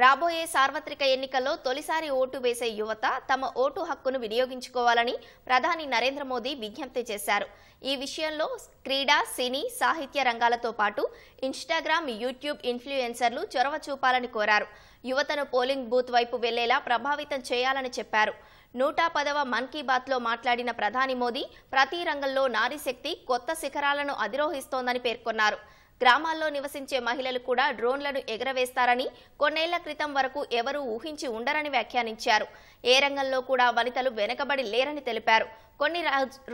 రాబోయే సార్వత్రిక ఎన్నికల్లో తొలిసారి ఓటు వేసే యువత తమ ఓటు హక్కును వినియోగించుకోవాలని ప్రధాని నరేంద్ర మోదీ విజ్ఞప్తి చేశారు ఈ విషయంలో క్రీడా సినీ సాహిత్య రంగాలతో పాటు ఇన్స్టాగ్రామ్ యూట్యూబ్ ఇన్ఫ్లుయెన్సర్లు చొరవ చూపాలని కోరారు యువతను పోలింగ్ బూత్ వైపు వెళ్లేలా ప్రభావితం చేయాలని చెప్పారు నూట పదవ మన్ కీ బాత్లో మాట్లాడిన ప్రధాని మోదీ ప్రతి రంగంలో నారీశక్తి కొత్త శిఖరాలను అధిరోహిస్తోందని పేర్కొన్నారు గ్రామాల్లో నివసించే మహిళలు కూడా డ్రోన్లను ఎగరవేస్తారని కొన్నేళ్ల క్రితం వరకు ఎవరూ ఊహించి ఉండరని వ్యాఖ్యానించారు ఏ రంగంలో కూడా వనితలు వెనుకబడి లేరని తెలిపారు కొన్ని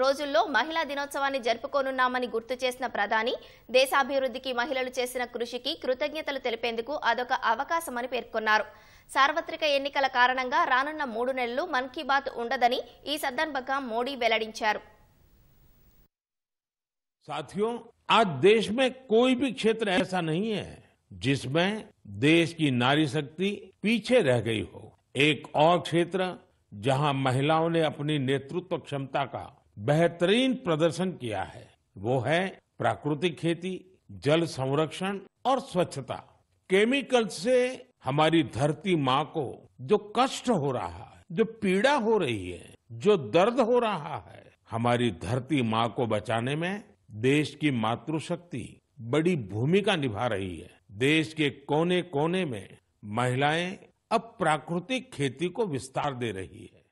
రోజుల్లో మహిళా దినోత్సవాన్ని జరుపుకోనున్నామని గుర్తు చేసిన ప్రధాని దేశాభివృద్ధికి మహిళలు చేసిన కృషికి కృతజ్ఞతలు తెలిపేందుకు అదొక అవకాశమని పేర్కొన్నారు సార్వత్రిక ఎన్నికల కారణంగా రానున్న మూడు నెలలు మన్ కీ బాత్ ఉండదని ఈ సందర్భంగా మోడీ వెల్లడించారు साथियों आज देश में कोई भी क्षेत्र ऐसा नहीं है जिसमें देश की नारी शक्ति पीछे रह गई हो एक और क्षेत्र जहां महिलाओं ने अपनी नेतृत्व क्षमता का बेहतरीन प्रदर्शन किया है वो है प्राकृतिक खेती जल संरक्षण और स्वच्छता केमिकल से हमारी धरती माँ को जो कष्ट हो रहा है जो पीड़ा हो रही है जो दर्द हो रहा है हमारी धरती माँ को बचाने में देश की मातृशक्ति बड़ी भूमिका निभा रही है देश के कोने कोने में महिलाएं अब प्राकृतिक खेती को विस्तार दे रही है